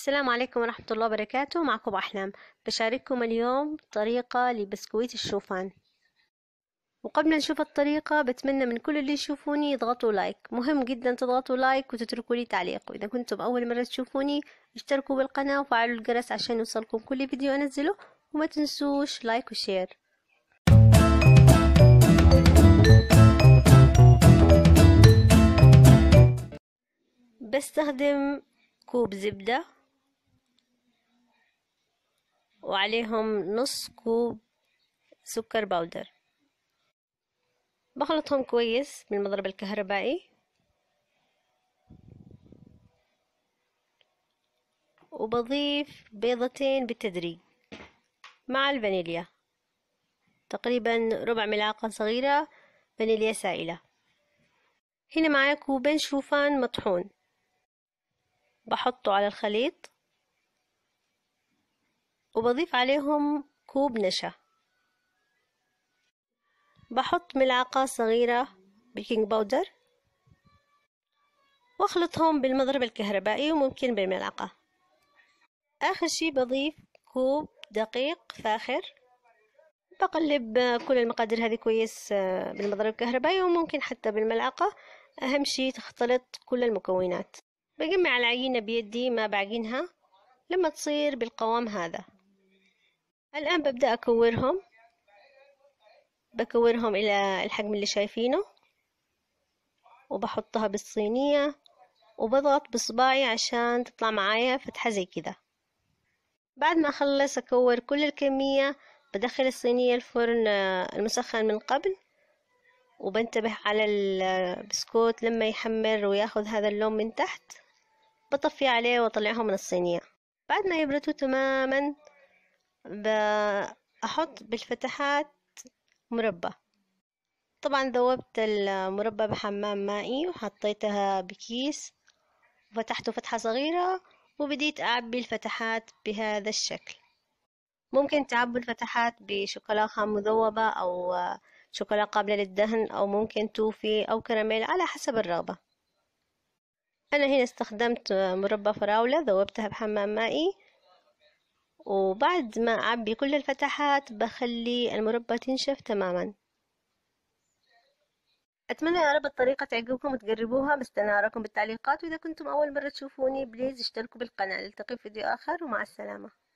السلام عليكم ورحمة الله وبركاته معكم أحلام بشارككم اليوم طريقة لبسكويت الشوفان وقبل نشوف الطريقة بتمنى من كل اللي يشوفوني يضغطوا لايك مهم جدا تضغطوا لايك وتتركوا لي تعليق وإذا كنتم أول مرة تشوفوني اشتركوا بالقناة وفعلوا الجرس عشان يوصلكم كل فيديو أنزله وما تنسوش لايك وشير بستخدم كوب زبدة وعليهم نص كوب سكر باودر بخلطهم كويس بالمضرب الكهربائي وبضيف بيضتين بالتدريج مع الفانيليا تقريبا ربع ملعقة صغيرة فانيليا سائلة هنا معايا كوبين شوفان مطحون بحطه على الخليط وبضيف عليهم كوب نشا بحط ملعقة صغيرة بيكنج باودر واخلطهم بالمضرب الكهربائي وممكن بالملعقة آخر شي بضيف كوب دقيق فاخر بقلب كل المقادير هذه كويس آه، بالمضرب الكهربائي وممكن حتى بالملعقة أهم شي تختلط كل المكونات بجمع العجينة بيدي ما بعجنها لما تصير بالقوام هذا الآن ببدأ أكورهم بكورهم إلى الحجم اللي شايفينه وبحطها بالصينية وبضغط بصباعي عشان تطلع معايا فتحة زي كده بعد ما أخلص أكور كل الكمية بدخل الصينية الفرن آه، المسخن من قبل وبنتبه على البسكوت لما يحمر وياخذ هذا اللون من تحت بطفي عليه واطلعه من الصينية بعد ما يبردوا تماما بأحط بالفتحات مربى طبعا ذوبت المربى بحمام مائي وحطيتها بكيس وفتحته فتحة صغيرة وبديت أعبي الفتحات بهذا الشكل ممكن تعبوا الفتحات بشوكولا خام مذوبة أو شوكولا قابلة للدهن أو ممكن توفي أو كراميل على حسب الرغبة أنا هنا استخدمت مربى فراولة ذوبتها بحمام مائي وبعد ما أعبي كل الفتحات بخلي المربى تنشف تماما أتمنى يا رب الطريقة تعجبكم وتجربوها بستنى اراكم بالتعليقات وإذا كنتم أول مرة تشوفوني بليز اشتركوا بالقناة نلتقي في فيديو آخر ومع السلامة